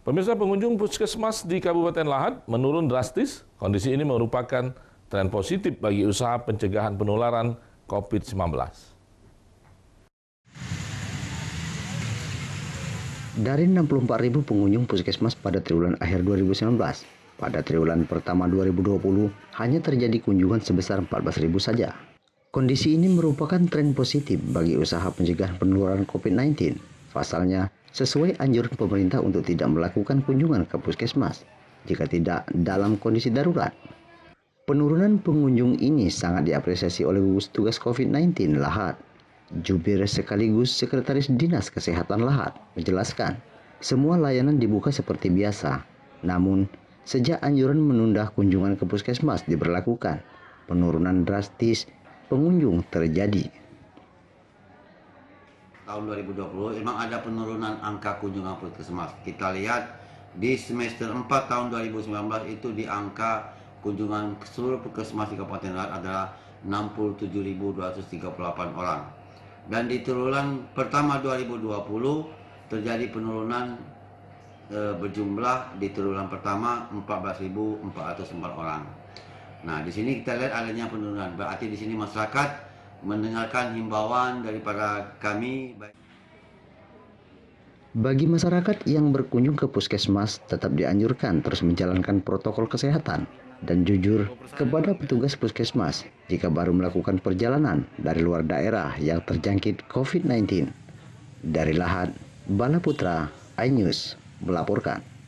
Pemirsa pengunjung puskesmas di Kabupaten Lahat menurun drastis. Kondisi ini merupakan tren positif bagi usaha pencegahan penularan COVID-19. Dari 64.000 pengunjung puskesmas pada triwulan akhir 2019, pada triwulan pertama 2020 hanya terjadi kunjungan sebesar 14.000 saja. Kondisi ini merupakan tren positif bagi usaha pencegahan penularan COVID-19. Pasalnya, sesuai anjuran pemerintah untuk tidak melakukan kunjungan ke puskesmas jika tidak dalam kondisi darurat. Penurunan pengunjung ini sangat diapresiasi oleh gugus tugas COVID-19 Lahat. Jubir sekaligus Sekretaris Dinas Kesehatan Lahat menjelaskan, semua layanan dibuka seperti biasa. Namun, sejak anjuran menunda kunjungan ke puskesmas diberlakukan, penurunan drastis pengunjung terjadi tahun 2020 memang ada penurunan angka kunjungan puskesmas. Kita lihat di semester 4 tahun 2019 itu di angka kunjungan seluruh puskesmas di Kabupaten Lahat adalah 67.238 orang. Dan di turunan pertama 2020 terjadi penurunan e, berjumlah di turunan pertama 14.404 orang. Nah, di sini kita lihat adanya penurunan. Berarti di sini masyarakat mendengarkan himbauan daripada kami. Bagi masyarakat yang berkunjung ke puskesmas tetap dianjurkan terus menjalankan protokol kesehatan dan jujur kepada petugas puskesmas jika baru melakukan perjalanan dari luar daerah yang terjangkit COVID-19. Dari Lahat, Bala Putra, iNews melaporkan.